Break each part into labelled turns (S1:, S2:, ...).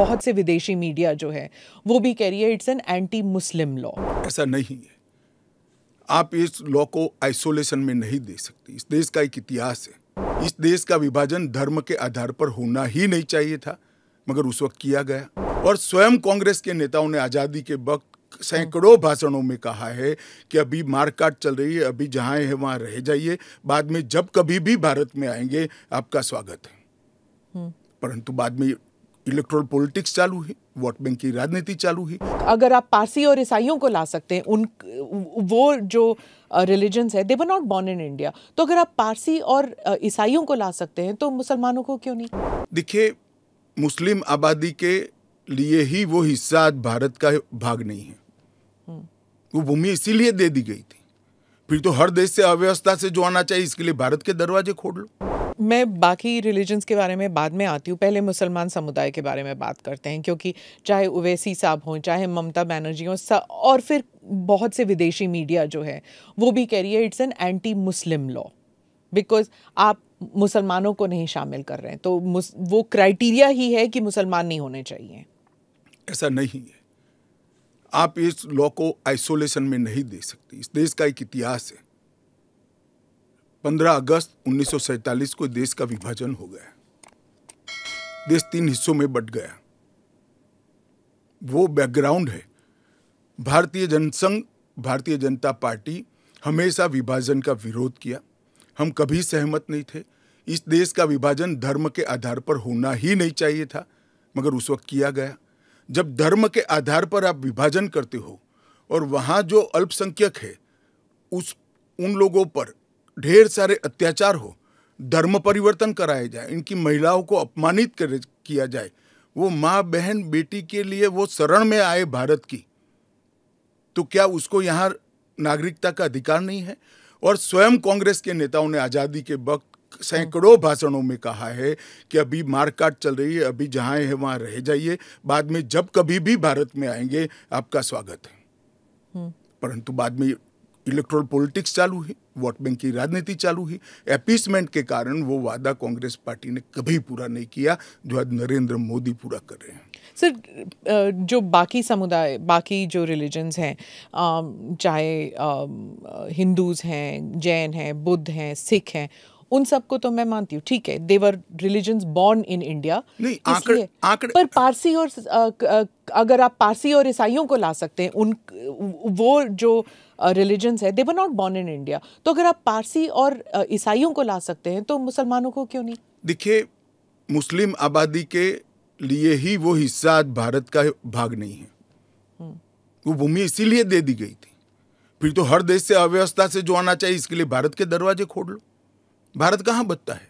S1: बहुत से विदेशी मीडिया जो है वो भी कह रही है it's an anti Muslim law
S2: ऐसा नहीं है आप इस लॉ को आइसोलेशन में नहीं दे सकते इस देश का एक इतिहास है इस देश का विभाजन धर्म के आधार पर होना ही नहीं चाहिए था मगर उस वक्त किया गया और स्वयं कांग्रेस के नेताओं ने आज़ादी के वक्त सैकड़ों भाषणों में कहा है कि अभी मारकाट चल रही है अभी जहां है वहां रह जाइए बाद में जब कभी भी भारत में आएंगे आपका स्वागत है हम्म। परंतु बाद में इलेक्ट्रल पॉलिटिक्स चालू है वोट बैंक की राजनीति चालू है
S1: अगर आप पारसी और ईसाइयों को ला सकते हैं उन वो जो रिलीजन्स है they were not born in India तो अगर आप पारसी और ईसाइयों को ला सकते हैं तो मुसलमानों को क्यों नहीं
S2: देखिए मुस्लिम आबादी के लिए ही वो हिस्सा आज भारत का भाग नहीं है हम्म। वो भूमि इसीलिए दे दी गई थी फिर तो हर देश से अव्यवस्था से जो आना चाहिए इसके लिए भारत के दरवाजे खोल लो
S1: मैं बाकी रिलीजन्स के बारे में बाद में आती हूँ पहले मुसलमान समुदाय के बारे में बात करते हैं क्योंकि चाहे उवैसी साहब हों चाहे ममता बनर्जी हों और फिर बहुत से विदेशी मीडिया जो है वो भी कह रही है it's an anti Muslim law because आप मुसलमानों को नहीं शामिल कर रहे हैं तो वो क्राइटेरिया ही है कि मुसलमान नहीं होने
S2: चाहिए ऐसा नहीं है आप इस लॉ को आइसोलेशन में नहीं दे सकते इस देश का एक इतिहास है 15 अगस्त उन्नीस को देश का विभाजन हो गया देश तीन हिस्सों में बट गया वो बैकग्राउंड है भारतीय जनसंघ भारतीय जनता पार्टी हमेशा विभाजन का विरोध किया हम कभी सहमत नहीं थे इस देश का विभाजन धर्म के आधार पर होना ही नहीं चाहिए था मगर उस वक्त किया गया जब धर्म के आधार पर आप विभाजन करते हो और वहाँ जो अल्पसंख्यक है उस उन लोगों पर ढेर सारे अत्याचार हो धर्म परिवर्तन कराया जाए इनकी महिलाओं को अपमानित कर किया जाए वो माँ बहन बेटी के लिए वो शरण में आए भारत की तो क्या उसको यहाँ नागरिकता का अधिकार नहीं है और स्वयं कांग्रेस के नेताओं ने आज़ादी के वक्त सैकड़ों भाषणों में कहा है कि अभी मारकाट चल रही है अभी जहाँ है वहाँ रह जाइए बाद में जब कभी भी भारत में आएंगे आपका स्वागत है हम्म। परंतु बाद में इलेक्ट्रोल पॉलिटिक्स चालू है वोट बैंक की राजनीति चालू है एपीसमेंट के कारण वो वादा कांग्रेस पार्टी ने कभी पूरा नहीं किया जो आज नरेंद्र मोदी पूरा कर रहे हैं
S1: सर जो बाकी समुदाय बाकी जो रिलीजन्स हैं चाहे हिंदूज़ हैं जैन हैं बुद्ध हैं सिख हैं उन सबको तो मैं मानती हूँ ठीक है they were religion born in India पर पारसी और अगर आप पारसी और ईसाइयों को ला सकते हैं उन वो जो रिलीजन्स है they're not born in India तो अगर आप पारसी और ईसाइयों को ला सकते हैं तो मुसलमानों को क्यों नहीं
S2: देखिए मुस्लिम आबादी के लिए ही वो हिस्सा आज भारत का भाग नहीं है हम्म। वो भूमि इसीलिए दे दी गई थी फिर तो हर देश से अव्यवस्था से जो आना चाहिए इसके लिए भारत के दरवाजे खोल लो भारत कहां बचता है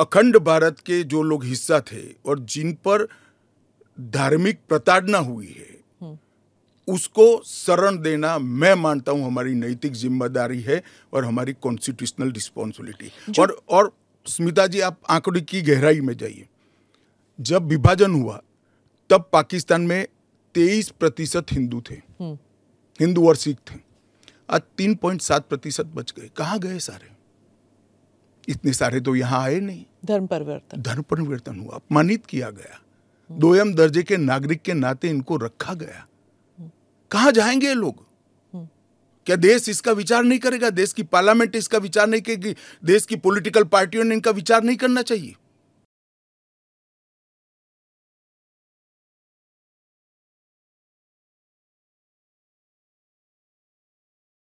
S2: अखंड भारत के जो लोग हिस्सा थे और जिन पर धार्मिक प्रताड़ना हुई है हम्म। उसको शरण देना मैं मानता हूं हमारी नैतिक जिम्मेदारी है और हमारी कॉन्स्टिट्यूशनल रिस्पॉन्सिबिलिटी और और स्मिता जी आप आंकड़े की गहराई में जाइए जब विभाजन हुआ तब पाकिस्तान में तेईस प्रतिशत हिंदू थे हम्म। हिंदू और सिख थे आज तीन पॉइंट सात प्रतिशत बच गए कहाँ गए सारे इतने सारे तो यहाँ आए नहीं धर्म परिवर्तन धर्म परिवर्तन हुआ अपमानित किया गया दोयम दर्जे के नागरिक के नाते इनको रखा गया कहा जाएंगे लोग क्या देश इसका विचार नहीं करेगा देश की पार्लियामेंट इसका विचार नहीं करेगी देश की पॉलिटिकल पार्टियों ने इनका विचार नहीं करना चाहिए